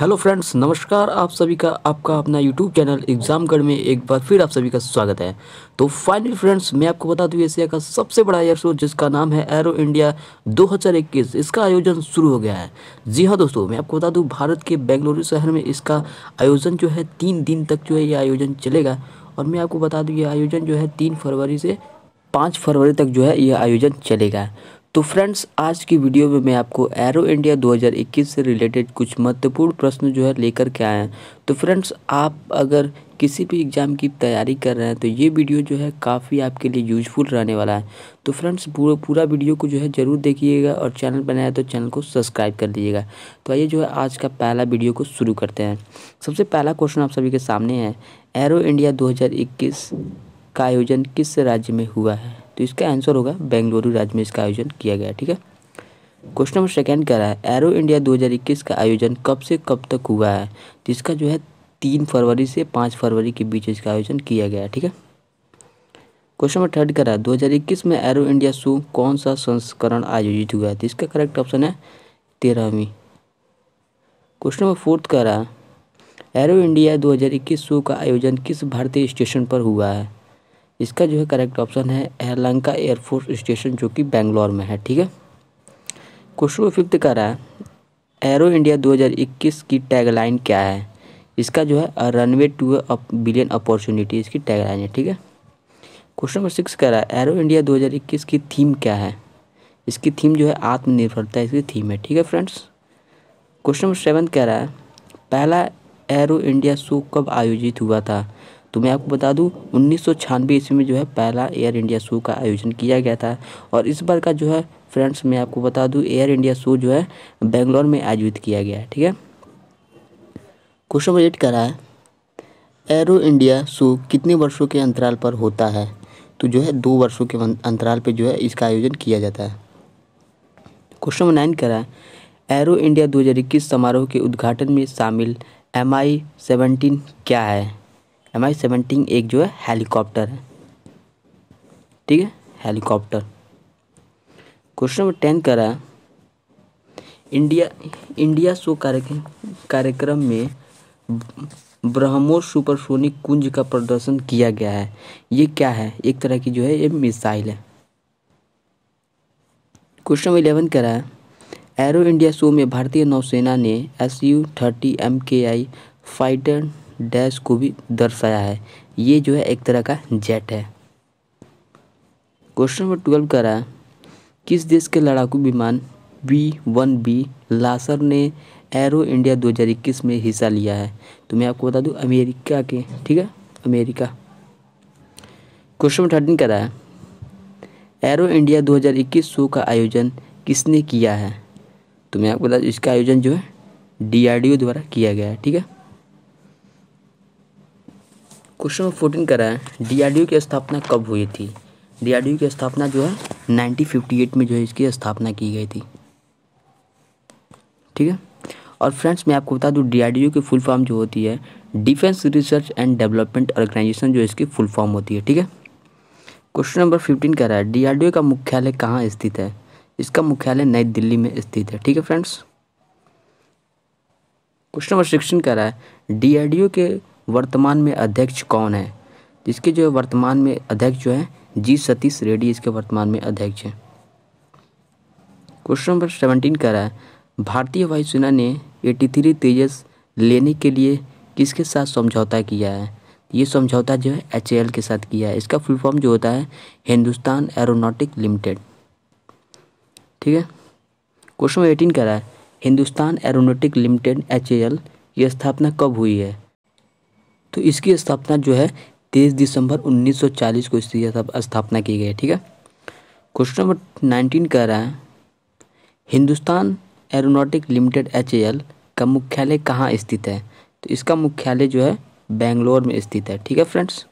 hello friends नमस्कार आप सभी का आपका अपना यूट्यूब चैनल एग्जाम में एक बार फिर आप सभी का स्वागत है तो फाइनली फ्रेंड्स मैं आपको बता दूं एशिया का सबसे बड़ा एयर शो जिसका नाम है एरो इंडिया 2021 इसका आयोजन शुरू हो गया है जी हाँ दोस्तों मैं आपको बता दूं भारत के बेंगलुरु शहर में इसका आयोजन जो है तीन दिन तक जो है ये आयोजन चलेगा और मैं आपको बता दूँ ये आयोजन जो है तीन फरवरी से पाँच फरवरी तक जो है ये आयोजन चलेगा तो फ्रेंड्स आज की वीडियो में मैं आपको एरो इंडिया 2021 से रिलेटेड कुछ महत्वपूर्ण प्रश्न जो है लेकर के आए हैं तो फ्रेंड्स आप अगर किसी भी एग्ज़ाम की तैयारी कर रहे हैं तो ये वीडियो जो है काफ़ी आपके लिए यूजफुल रहने वाला है तो फ्रेंड्स पूरा पूरा वीडियो को जो है ज़रूर देखिएगा और चैनल बनाया तो चैनल को सब्सक्राइब कर लीजिएगा तो आइए जो है आज का पहला वीडियो को शुरू करते हैं सबसे पहला क्वेश्चन आप सभी के सामने है एरो इंडिया दो का आयोजन किस राज्य में हुआ है तो इसका आंसर होगा बेंगलुरु राज्य में इसका आयोजन किया गया ठीक है क्वेश्चन नंबर सेकेंड कह रहा है एरो इंडिया 2021 का आयोजन कब से कब तक हुआ है जिसका तो इसका जो है तीन फरवरी से पाँच फरवरी के बीच इसका आयोजन किया गया ठीक है क्वेश्चन नंबर थर्ड कह रहा है इक्कीस में एरो इंडिया शो कौन सा संस्करण आयोजित हुआ है तो इसका करेक्ट ऑप्शन है तेरहवीं क्वेश्चन नंबर फोर्थ कह रहा है एरो इंडिया 2021 शो का आयोजन किस भारतीय स्टेशन पर हुआ है इसका जो है करेक्ट ऑप्शन है एयरलंका एयरफोर्स स्टेशन जो कि बेंगलोर में है ठीक है क्वेश्चन फिफ्थ कह रहा है एरो इंडिया 2021 की टैगलाइन क्या है इसका जो है रनवे टू बिलियन अपॉर्चुनिटी इसकी टैगलाइन है ठीक है क्वेश्चन नंबर सिक्स कह रहा है एरो इंडिया 2021 की थीम क्या है इसकी थीम जो है आत्मनिर्भरता इसकी थीम है ठीक है फ्रेंड्स क्वेश्चन नंबर सेवन कह रहा है पहला एरो इंडिया शो कब आयोजित हुआ था तो मैं आपको बता दूं उन्नीस सौ ईस्वी में जो है पहला एयर इंडिया शो का आयोजन किया गया था और इस बार का जो है फ्रेंड्स मैं आपको बता दूं एयर इंडिया शो जो है बेंगलोर में आयोजित किया गया है ठीक है क्वेश्चन नंबर एट करा है एरो इंडिया शो कितने वर्षों के अंतराल पर होता है तो जो है दो वर्षों के अं-, अंतराल पर जो है इसका आयोजन किया जाता है क्वेश्चन नंबर नाइन करा है एरो इंडिया दो समारोह के उद्घाटन में शामिल एम आई सेवनटीन क्या है एम आई सेवनटीन एक जो है हेलीकॉप्टर है ठीक है हेलीकॉप्टर क्वेश्चन नंबर टेन कर रहा है इंडिया इंडिया शो कार्यक्रम में ब्रह्मोस सुपरसोनिक कुंज का प्रदर्शन किया गया है ये क्या है एक तरह की जो है ये मिसाइल है क्वेश्चन नंबर इलेवन कर रहा है एरो इंडिया शो में भारतीय नौसेना ने एस यू थर्टी एम के आई फाइटर डैश को भी दर्शाया है ये जो है एक तरह का जेट है क्वेश्चन नंबर ट्वेल्व कह रहा है किस देश के लड़ाकू विमान बी वन बी लासर ने एरो इंडिया 2021 में हिस्सा लिया है तो मैं आपको बता दूं अमेरिका के ठीक है अमेरिका क्वेश्चन नंबर थर्टीन कह रहा है एरो इंडिया 2021 शो का आयोजन किसने किया है तो मैं आपको बता दूँ इसका आयोजन जो है डीआरडीओ द्वारा किया गया है ठीक है क्वेश्चन नंबर फोर्टीन करा है डीआरडीओ की स्थापना कब हुई थी डीआरडीओ की स्थापना जो है 1958 में जो है इसकी स्थापना की गई थी ठीक है और फ्रेंड्स मैं आपको बता दूं डीआरडीओ की फुल फॉर्म जो होती है defence research and development organisation जो इसकी फुल फॉर्म होती है ठीक है क्वेश्चन नंबर फिफ्टीन कह रहा है डीआरडीओ का मुख्यालय कहाँ स्थित है इसका मुख्यालय नई दिल्ली में स्थित है ठीक है फ्रेंड्स क्वेश्चन नंबर सिक्सटीन कह रहा है डीआरडीओ के वर्तमान में अध्यक्ष कौन है इसके जो वर्तमान में अध्यक्ष जो है जी सतीश रेड्डी इसके वर्तमान में अध्यक्ष हैं क्वेश्चन नंबर सेवनटीन कह रहा है भारतीय वायुसेना ने एटी थ्री तेजस लेने के लिए किसके साथ समझौता किया है ये समझौता जो है एच के साथ किया है इसका फुल फॉर्म जो होता है हिंदुस्तान एरोनॉटिक लिमिटेड ठीक है क्वेश्चन नंबर एटीन कह रहा है हिंदुस्तान एरोनॉटिक लिमिटेड एच की स्थापना कब हुई है तो इसकी स्थापना जो है तेईस दिसंबर 1940 को इसकी स्थापना की गई है ठीक है क्वेश्चन नंबर नाइनटीन कह रहा है हिंदुस्तान एरोनॉटिक लिमिटेड एच का मुख्यालय कहाँ स्थित है तो इसका मुख्यालय जो है बेंगलोर में स्थित है ठीक है फ्रेंड्स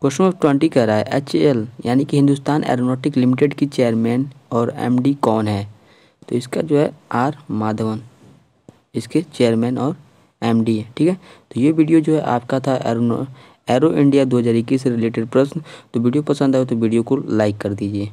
क्वेश्चन नंबर ट्वेंटी कह रहा है एच एल यानी कि हिंदुस्तान एरोनॉटिक लिमिटेड की चेयरमैन और एमडी कौन है तो इसका जो है आर माधवन इसके चेयरमैन और एम डी है ठीक है तो ये वीडियो जो है आपका था एरो एरो इंडिया 2021 से रिलेटेड प्रश्न तो वीडियो पसंद आए तो वीडियो को लाइक कर दीजिए